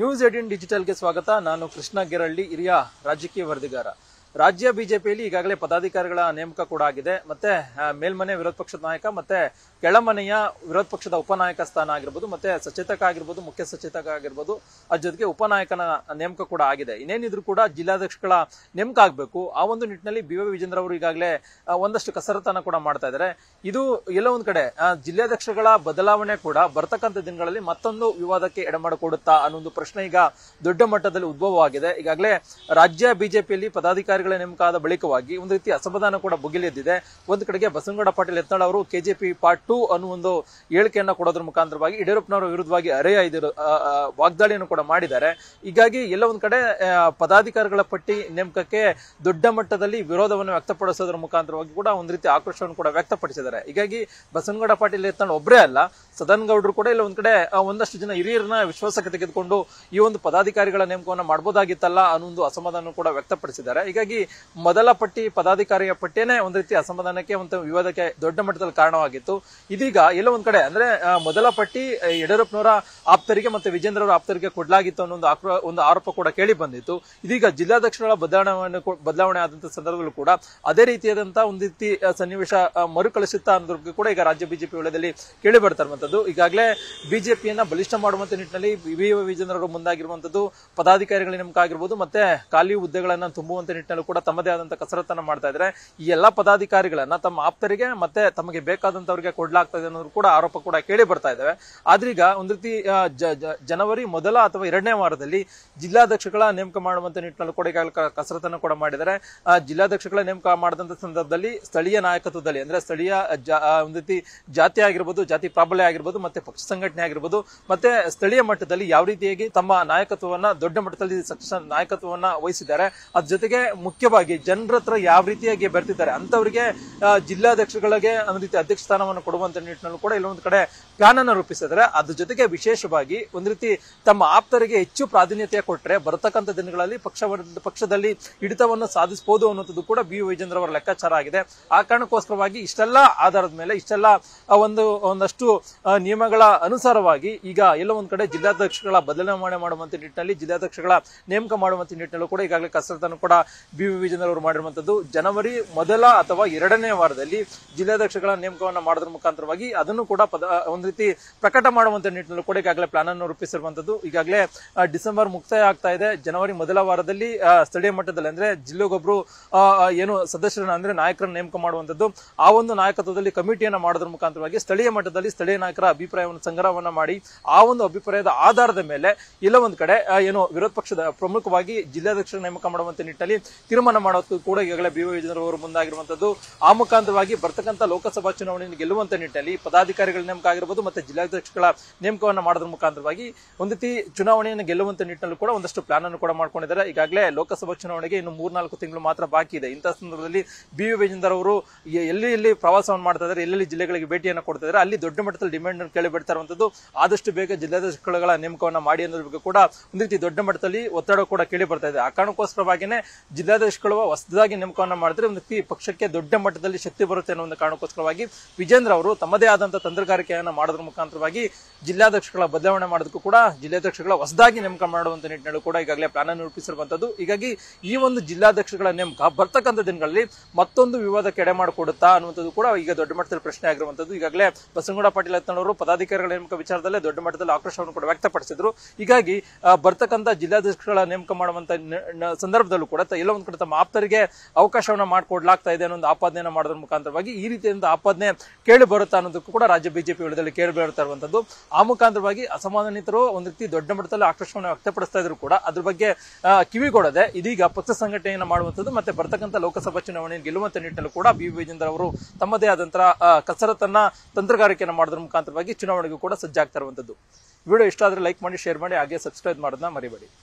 news eighteen ಡಿಜಿಟಲ್ಗೆ ಸ್ವಾಗತ ನಾನು ಕೃಷ್ಣ ಗೆರಳ್ಳಿ ಹಿರಿಯ ರಾಜಕೀಯ ವರದಿಗಾರ ರಾಜ್ಯ ಬಿಜೆಪಿಯಲ್ಲಿ ಈಗಾಗಲೇ ಪದಾಧಿಕಾರಿಗಳ ನೇಮಕ ಕೂಡ ಆಗಿದೆ ಮತ್ತೆ ಮೇಲ್ಮನೆ ವಿರೋಧ ಪಕ್ಷದ ನಾಯಕ ಮತ್ತೆ ಕೆಳಮನೆಯ ವಿರೋಧ ಪಕ್ಷದ ಉಪನಾಯಕ ಸ್ಥಾನ ಆಗಿರ್ಬೋದು ಮತ್ತೆ ಸಚೇತಕ ಆಗಿರ್ಬೋದು ಮುಖ್ಯ ಸಚೇತಕ ಆಗಿರ್ಬೋದು ಅದ್ರ ಜೊತೆಗೆ ಉಪನಾಯಕನ ನೇಮಕ ಕೂಡ ಆಗಿದೆ ಇನ್ನೇನಿದ್ರು ಕೂಡ ಜಿಲ್ಲಾಧ್ಯಕ್ಷಗಳ ನೇಮಕ ಆಗಬೇಕು ಆ ಒಂದು ನಿಟ್ಟಿನಲ್ಲಿ ಬಿ ವೈ ವಿಜೇಂದ್ರ ಅವರು ಈಗಾಗಲೇ ಒಂದಷ್ಟು ಕಸರತ್ತನ್ನು ಕೂಡ ಮಾಡ್ತಾ ಇದ್ದಾರೆ ಇದು ಎಲ್ಲ ಒಂದು ಕಡೆ ಜಿಲ್ಲಾಧ್ಯಕ್ಷಗಳ ಬದಲಾವಣೆ ಕೂಡ ಬರ್ತಕ್ಕಂಥ ದಿನಗಳಲ್ಲಿ ಮತ್ತೊಂದು ವಿವಾದಕ್ಕೆ ಎಡಮಾಡಿಕೊಡುತ್ತಾ ಅನ್ನೋ ಒಂದು ಪ್ರಶ್ನೆ ಈಗ ದೊಡ್ಡ ಮಟ್ಟದಲ್ಲಿ ಉದ್ಭವವಾಗಿದೆ ಈಗಾಗಲೇ ರಾಜ್ಯ ಬಿಜೆಪಿಯಲ್ಲಿ ಪದಾಧಿಕಾರಿ ಅಧಿಕಾರಿಗಳ ಬಳಿಕವಾಗಿ ಒಂದು ರೀತಿ ಅಸಮಾಧಾನ ಕೂಡ ಬುಗಿಲೆದ್ದಿದೆ ಒಂದು ಕಡೆಗೆ ಬಸವನಗೌಡ ಪಾಟೀಲ್ ಯತ್ನಾಳ್ ಅವರು ಕೆಜೆಪಿ ಪಾರ್ಟ್ ಟು ಅನ್ನೋ ಒಂದು ಹೇಳಿಕೆಯನ್ನ ಕೊಡೋದ್ರ ಮುಖಾಂತರವಾಗಿ ಯಡಿಯೂರಪ್ಪನವರ ವಿರುದ್ಧವಾಗಿ ಅರೆಯ ಇದರ ವಾಗ್ದಾಳಿಯನ್ನು ಕೂಡ ಮಾಡಿದ್ದಾರೆ ಹೀಗಾಗಿ ಎಲ್ಲ ಒಂದ್ ಕಡೆ ಪದಾಧಿಕಾರಿಗಳ ಪಟ್ಟಿ ನೇಮಕಕ್ಕೆ ದೊಡ್ಡ ಮಟ್ಟದಲ್ಲಿ ವಿರೋಧವನ್ನು ವ್ಯಕ್ತಪಡಿಸೋದ್ರ ಮುಖಾಂತರವಾಗಿ ಕೂಡ ಒಂದ್ ರೀತಿ ಆಕ್ರೋಶವನ್ನು ಕೂಡ ವ್ಯಕ್ತಪಡಿಸಿದ್ದಾರೆ ಹೀಗಾಗಿ ಬಸವನಗೌಡ ಪಾಟೀಲ್ ಯತ್ನಾಳ್ ಒಬ್ಬರೇ ಅಲ್ಲ ಸದನ್ ಗೌಡರು ಕೂಡ ಇಲ್ಲ ಒಂದ್ ಕಡೆ ಒಂದಷ್ಟು ಜನ ಹಿರಿಯರನ್ನ ವಿಶ್ವಾಸಕ್ಕೆ ತೆಗೆದುಕೊಂಡು ಈ ಒಂದು ಪದಾಧಿಕಾರಿಗಳ ನೇಮಕವನ್ನು ಮಾಡಬಹುದಾಗಿತ್ತಲ್ಲ ಅನ್ನೋ ಒಂದು ಅಸಮಾಧಾನ ಕೂಡ ವ್ಯಕ್ತಪಡಿಸಿದ್ದಾರೆ ಹೀಗಾಗಿ ಹಾಗಾಗಿ ಮೊದಲ ಪಟ್ಟಿ ಪದಾಧಿಕಾರಿಯ ಪಟ್ಟಿಯೇ ಒಂದ್ ರೀತಿ ಅಸಮಾಧಾನಕ್ಕೆ ಒಂದು ವಿವಾದಕ್ಕೆ ದೊಡ್ಡ ಮಟ್ಟದಲ್ಲಿ ಕಾರಣವಾಗಿತ್ತು ಇದೀಗ ಎಲ್ಲ ಒಂದ್ ಕಡೆ ಅಂದ್ರೆ ಮೊದಲ ಪಟ್ಟಿ ಯಡಿಯೂರಪ್ಪನವರ ಆಪ್ತರಿಗೆ ಮತ್ತೆ ವಿಜೇಂದ್ರ ಅವರ ಆಪ್ತರಿಗೆ ಕೊಡ್ಲಾಗಿತ್ತು ಅನ್ನೋ ಒಂದು ಒಂದು ಆರೋಪ ಕೂಡ ಕೇಳಿ ಬಂದಿತ್ತು ಇದೀಗ ಜಿಲ್ಲಾಧ್ಯಕ್ಷರುಗಳ ಬದಲಾವಣೆ ಬದಲಾವಣೆ ಆದಂತಹ ಸಂದರ್ಭಗಳು ಕೂಡ ಅದೇ ರೀತಿಯಾದಂತಹ ಒಂದು ರೀತಿ ಸನ್ನಿವೇಶ ಮರುಕಳಿಸುತ್ತಾ ಅನ್ನೋದಕ್ಕೆ ಕೂಡ ಈಗ ರಾಜ್ಯ ಬಿಜೆಪಿ ವಲಯದಲ್ಲಿ ಕೇಳಿ ಬರ್ತಾರಂತದ್ದು ಈಗಾಗಲೇ ಬಿಜೆಪಿಯನ್ನ ಬಲಿಷ್ಠ ಮಾಡುವಂತ ನಿಟ್ಟಿನಲ್ಲಿ ವಿ ವಿಜೇಂದ್ರ ಅವರು ಮುಂದಾಗಿರುವಂತದ್ದು ಪದಾಧಿಕಾರಿಗಳ ನೇಮಕ ಆಗಿರ್ಬೋದು ಮತ್ತೆ ಖಾಲಿ ಹುದ್ದೆಗಳನ್ನ ತುಂಬುವಂತ ನಿಟ್ಟಿನಲ್ಲಿ ಕೂಡ ತಮ್ಮದೇ ಆದಂತಹ ಕಸರತ್ತನ್ನು ಮಾಡ್ತಾ ಇದ್ದಾರೆ ಈ ಎಲ್ಲಾ ಪದಾಧಿಕಾರಿಗಳನ್ನ ತಮ್ಮ ಆಪ್ತರಿಗೆ ಮತ್ತೆ ತಮಗೆ ಬೇಕಾದಂತವರಿಗೆ ಕೊಡ್ಲಾಗ್ತಾ ಇದೆ ಅನ್ನೋದು ಕೂಡ ಆರೋಪ ಕೂಡ ಕೇಳಿ ಬರ್ತಾ ಇದ್ದಾವೆ ಆದ್ರೀಗ ಒಂದ್ ರೀತಿ ಜನವರಿ ಮೊದಲ ಅಥವಾ ಎರಡನೇ ವಾರದಲ್ಲಿ ಜಿಲ್ಲಾಧ್ಯಕ್ಷಗಳ ನೇಮಕ ಮಾಡುವಂತ ನಿಟ್ಟಿನಲ್ಲಿ ಕೂಡ ಕಸರತ್ತನ್ನು ಕೂಡ ಮಾಡಿದ್ದಾರೆ ಜಿಲ್ಲಾಧ್ಯಕ್ಷಗಳ ನೇಮಕ ಮಾಡಿದಂತ ಸಂದರ್ಭದಲ್ಲಿ ಸ್ಥಳೀಯ ನಾಯಕತ್ವದಲ್ಲಿ ಅಂದ್ರೆ ಸ್ಥಳೀಯ ಒಂದ್ ರೀತಿ ಜಾತಿ ಆಗಿರ್ಬೋದು ಜಾತಿ ಪ್ರಾಬಲ್ಯ ಆಗಿರ್ಬೋದು ಮತ್ತೆ ಪಕ್ಷ ಸಂಘಟನೆ ಆಗಿರ್ಬೋದು ಮತ್ತೆ ಸ್ಥಳೀಯ ಮಟ್ಟದಲ್ಲಿ ಯಾವ ರೀತಿಯಾಗಿ ತಮ್ಮ ನಾಯಕತ್ವವನ್ನ ದೊಡ್ಡ ಮಟ್ಟದಲ್ಲಿ ನಾಯಕತ್ವವನ್ನ ವಹಿಸಿದ್ದಾರೆ ಅದ್ರ ಜೊತೆಗೆ ಮುಖ್ಯವಾಗಿ ಜನರ ಹತ್ರ ಯಾವ ರೀತಿಯಾಗಿ ಬರ್ತಿದ್ದಾರೆ ಅಂತವರಿಗೆ ಜಿಲ್ಲಾಧ್ಯಕ್ಷಗಳಿಗೆ ಒಂದು ರೀತಿ ಅಧ್ಯಕ್ಷ ಸ್ಥಾನವನ್ನು ಕೊಡುವಂತ ನಿಟ್ಟಿನಲ್ಲೂ ಕೂಡ ಇಲ್ಲೊಂದು ಕಡೆ ಪ್ಲಾನ್ ಅನ್ನು ರೂಪಿಸಿದ್ರೆ ಅದ್ರ ಜೊತೆಗೆ ವಿಶೇಷವಾಗಿ ಒಂದು ರೀತಿ ತಮ್ಮ ಆಪ್ತರಿಗೆ ಹೆಚ್ಚು ಪ್ರಾಧಾನ್ಯತೆ ಕೊಟ್ಟರೆ ಬರತಕ್ಕಂಥ ದಿನಗಳಲ್ಲಿ ಪಕ್ಷ ಪಕ್ಷದಲ್ಲಿ ಹಿಡಿತವನ್ನು ಸಾಧಿಸಬಹುದು ಅನ್ನೋದು ಕೂಡ ಬಿ ವಿಜೇಂದ್ರ ಅವರ ಲೆಕ್ಕಾಚಾರ ಆಗಿದೆ ಆ ಕಾರಣಕ್ಕೋಸ್ಕರವಾಗಿ ಇಷ್ಟೆಲ್ಲ ಆಧಾರದ ಮೇಲೆ ಇಷ್ಟೆಲ್ಲ ಒಂದು ಒಂದಷ್ಟು ನಿಯಮಗಳ ಅನುಸಾರವಾಗಿ ಈಗ ಎಲ್ಲ ಒಂದ್ ಕಡೆ ಜಿಲ್ಲಾಧ್ಯಕ್ಷಗಳ ಬದಲಾವಣೆ ಮಾಡುವಂತ ನಿಟ್ಟಿನಲ್ಲಿ ಜಿಲ್ಲಾಧ್ಯಕ್ಷಗಳ ನೇಮಕ ಮಾಡುವಂತ ನಿಟ್ಟಿನಲ್ಲೂ ಕೂಡ ಈಗಾಗಲೇ ಕಸರತ್ತನ್ನು ಕೂಡ ಬಿ ವಿಜೇಂದ್ರ ಅವರು ಮಾಡಿರುವಂತದ್ದು ಜನವರಿ ಮೊದಲ ಅಥವಾ ಎರಡನೇ ವಾರದಲ್ಲಿ ಜಿಲ್ಲಾಧ್ಯಕ್ಷಗಳ ನೇಮಕವನ್ನು ಮಾಡೋದ್ರ ಮುಖಾಂತರವಾಗಿ ಅದನ್ನು ಕೂಡ ಪದ ಒಂದು ರೀತಿ ಪ್ರಕಟ ಮಾಡುವಂತ ನಿಟ್ಟಿನಲ್ಲಿ ಕೂಡ ಈಗಾಗಲೇ ಪ್ಲಾನ್ ಅನ್ನು ರೂಪಿಸಿರುವಂತದ್ದು ಈಗಾಗಲೇ ಡಿಸೆಂಬರ್ ಮುಕ್ತಾಯ ಆಗ್ತಾ ಇದೆ ಜನವರಿ ಮೊದಲ ವಾರದಲ್ಲಿ ಸ್ಥಳೀಯ ಮಟ್ಟದಲ್ಲಿ ಅಂದ್ರೆ ಜಿಲ್ಲೆಗೊಬ್ರು ಏನು ಸದಸ್ಯರನ್ನ ಅಂದ್ರೆ ನಾಯಕರನ್ನ ನೇಮಕ ಮಾಡುವಂತದ್ದು ಆ ಒಂದು ನಾಯಕತ್ವದಲ್ಲಿ ಕಮಿಟಿಯನ್ನು ಮಾಡೋದ್ರ ಮುಖಾಂತರವಾಗಿ ಸ್ಥಳೀಯ ಮಟ್ಟದಲ್ಲಿ ಸ್ಥಳೀಯ ನಾಯಕರ ಅಭಿಪ್ರಾಯವನ್ನು ಸಂಗ್ರಹವನ್ನ ಮಾಡಿ ಆ ಒಂದು ಅಭಿಪ್ರಾಯದ ಆಧಾರದ ಮೇಲೆ ಇಲ್ಲ ಒಂದು ಕಡೆ ಏನು ವಿರೋಧ ಪಕ್ಷದ ಪ್ರಮುಖವಾಗಿ ಜಿಲ್ಲಾಧ್ಯಕ್ಷರ ನೇಮಕ ಮಾಡುವಂತ ನಿಟ್ಟಿನಲ್ಲಿ ತೀರ್ಮಾನ ಮಾಡೋದು ಕೂಡ ಈಗಾಗಲೇ ಬಿ ವೈ ಅವರು ಮುಂದಾಗಿರುವಂತದ್ದು ಆ ಮುಖಾಂತರವಾಗಿ ಬರ್ತಕ್ಕಂಥ ಲೋಕಸಭಾ ಚುನಾವಣೆಯನ್ನು ಗೆಲ್ಲುವಂತ ನಿಟ್ಟಿನಲ್ಲಿ ಪದಾಧಿಕಾರಿಗಳ ನೇಮಕ ಆಗಿರಬಹುದು ಮತ್ತೆ ಜಿಲ್ಲಾಧ್ಯಕ್ಷಗಳ ನೇಮಕವನ್ನು ಮಾಡೋದ್ರ ಮುಖಾಂತರವಾಗಿ ಒಂದು ರೀತಿ ಚುನಾವಣೆಯನ್ನು ಗೆಲ್ಲುವಂತ ನಿಟ್ಟಿನಲ್ಲಿ ಕೂಡ ಒಂದಷ್ಟು ಪ್ಲಾನ್ ಅನ್ನು ಕೂಡ ಮಾಡ್ಕೊಂಡಿದ್ದಾರೆ ಈಗಾಗಲೇ ಲೋಕಸಭಾ ಚುನಾವಣೆಗೆ ಇನ್ನು ಮೂರ್ನಾಲ್ಕು ತಿಂಗಳು ಮಾತ್ರ ಬಾಕಿ ಇದೆ ಇಂತಹ ಸಂದರ್ಭದಲ್ಲಿ ಬಿ ವಿ ಅವರು ಎಲ್ಲಿ ಎಲ್ಲಿ ಪ್ರವಾಸವನ್ನು ಮಾಡ್ತಾ ಇದ್ದಾರೆ ಎಲ್ಲೆಲ್ಲಿ ಜಿಲ್ಲೆಗಳಿಗೆ ಭೇಟಿಯನ್ನು ಕೊಡ್ತಾ ಇದ್ದಾರೆ ಅಲ್ಲಿ ದೊಡ್ಡ ಮಟ್ಟದಲ್ಲಿ ಡಿಮ್ಯಾಂಡ್ ಅನ್ನು ಕೇಳಿ ಬಿಡ್ತಾ ಇರುವಂತದ್ದು ಆದಷ್ಟು ಬೇಗ ಜಿಲ್ಲಾಧ್ಯಕ್ಷಗಳ ನೇಮಕವನ್ನು ಮಾಡಿ ಅನ್ನೋದ್ರ ಬಗ್ಗೆ ಕೂಡ ಒಂದು ರೀತಿ ದೊಡ್ಡ ಮಟ್ಟದಲ್ಲಿ ಒತ್ತಡ ಕೂಡ ಕೇಳಿ ಬರ್ತಾ ಇದೆ ಆ ಕಾರಣಕ್ಕೋಸ್ಕರವಾಗಿಯೇ ಜಿಲ್ಲಾ ವಿದ್ಯಾಧೀಶ್ಗಳು ಹೊಸದಾಗಿ ನೇಮಕವನ್ನು ಮಾಡಿದ್ರೆ ಒಂದು ಪಕ್ಷಕ್ಕೆ ದೊಡ್ಡ ಮಟ್ಟದಲ್ಲಿ ಶಕ್ತಿ ಬರುತ್ತೆ ಅನ್ನೋ ಒಂದು ಕಾರಣಕ್ಕೋಸ್ಕರವಾಗಿ ವಿಜೇಂದ್ರ ಅವರು ತಮ್ಮದೇ ಆದಂತಹ ತಂತ್ರಗಾರಿಕೆಯನ್ನು ಮಾಡೋದ್ರ ಮುಖಾಂತರವಾಗಿ ಜಿಲ್ಲಾಧ್ಯಕ್ಷಗಳ ಬದಲಾವಣೆ ಮಾಡೋದಕ್ಕೂ ಕೂಡ ಜಿಲ್ಲಾಧ್ಯಕ್ಷಗಳ ಹೊಸದಾಗಿ ನೇಮಕ ಮಾಡುವಂತ ನಿಟ್ಟಿನಲ್ಲಿ ಕೂಡ ಈಗಾಗಲೇ ಪ್ಲಾನ್ ಅನ್ನು ರೂಪಿಸಿರುವಂತದ್ದು ಹೀಗಾಗಿ ಈ ಒಂದು ಜಿಲ್ಲಾಧ್ಯಕ್ಷಗಳ ನೇಮಕ ಬರ್ತಕ್ಕಂಥ ದಿನಗಳಲ್ಲಿ ಮತ್ತೊಂದು ವಿವಾದಕ್ಕೆ ಎಡೆ ಮಾಡಿಕೊಡುತ್ತಾ ಅನ್ನುವಂಥದ್ದು ಕೂಡ ಈಗ ದೊಡ್ಡ ಮಟ್ಟದಲ್ಲಿ ಪ್ರಶ್ನೆ ಆಗಿರುವಂತದ್ದು ಈಗಾಗಲೇ ಬಸವಗೌಡ ಪಾಟೀಲ್ ಹತ್ನವರು ಪದಾಧಿಕಾರಿಗಳ ನೇಮಕ ವಿಚಾರದಲ್ಲೇ ದೊಡ್ಡ ಮಟ್ಟದಲ್ಲಿ ಆಕ್ರೋಶವನ್ನು ಕೂಡ ವ್ಯಕ್ತಪಡಿಸಿದ್ರು ಹೀಗಾಗಿ ಬರ್ತಕ್ಕಂಥ ಜಿಲ್ಲಾಧ್ಯಕ್ಷಗಳ ನೇಮಕ ಮಾಡುವಂತ ಸಂದರ್ಭದಲ್ಲೂ ಕೂಡ ಒಂದು ಕಡೆ ತಮ್ಮ ಆಪ್ತರಿಗೆ ಅವಕಾಶವನ್ನು ಮಾಡಿಕೊಡ್ಲಾಗ್ತಾ ಇದೆ ಅನ್ನೋದು ಒಂದು ಆಪಾದನೆಯನ್ನು ಮಾಡೋದ್ರ ಮುಖಾಂತರವಾಗಿ ಈ ರೀತಿಯಿಂದ ಆಪಾದನೆ ಕೇಳಿ ಬರುತ್ತಾ ಅನ್ನೋದಕ್ಕೂ ಕೂಡ ರಾಜ್ಯ ಬಿಜೆಪಿ ವಿಳದಲ್ಲಿ ಕೇಳಿ ಬರ್ತಾ ಇರುವಂತದ್ದು ಆ ಮುಖಾಂತರವಾಗಿ ಅಸಮಾಧಾನಿತರು ಒಂದ್ ರೀತಿ ದೊಡ್ಡ ಮಟ್ಟದಲ್ಲಿ ಆಕ್ರೋಶವನ್ನು ವ್ಯಕ್ತಪಡಿಸ್ತಾ ಇದ್ರು ಕೂಡ ಅದ್ರ ಬಗ್ಗೆ ಕಿವಿಗೊಡದೆ ಇದೀಗ ಪಕ್ಷ ಸಂಘಟನೆಯನ್ನು ಮಾಡುವಂತದ್ದು ಮತ್ತೆ ಬರ್ತಕ್ಕಂಥ ಲೋಕಸಭಾ ಚುನಾವಣೆಯನ್ನು ಗೆಲ್ಲುವಂತ ನಿಟ್ಟಿನಲ್ಲೂ ಕೂಡ ಬಿ ವಿಜೇಂದ್ರ ಅವರು ತಮ್ಮದೇ ಆದಂತಹ ಕಸರತ್ತನ್ನ ತಂತ್ರಗಾರಿಕೆಯನ್ನು ಮಾಡೋದ್ರ ಮುಖಾಂತರವಾಗಿ ಚುನಾವಣೆಗೂ ಕೂಡ ಸಜ್ಜಾಗ್ತಾ ಇರುವಂತದ್ದು ವಿಡಿಯೋ ಇಷ್ಟ ಆದ್ರೆ ಲೈಕ್ ಮಾಡಿ ಶೇರ್ ಮಾಡಿ ಹಾಗೆ ಸಬ್ಸ್ಕ್ರೈಬ್ ಮಾಡೋದನ್ನ ಮರಿಬೇಡಿ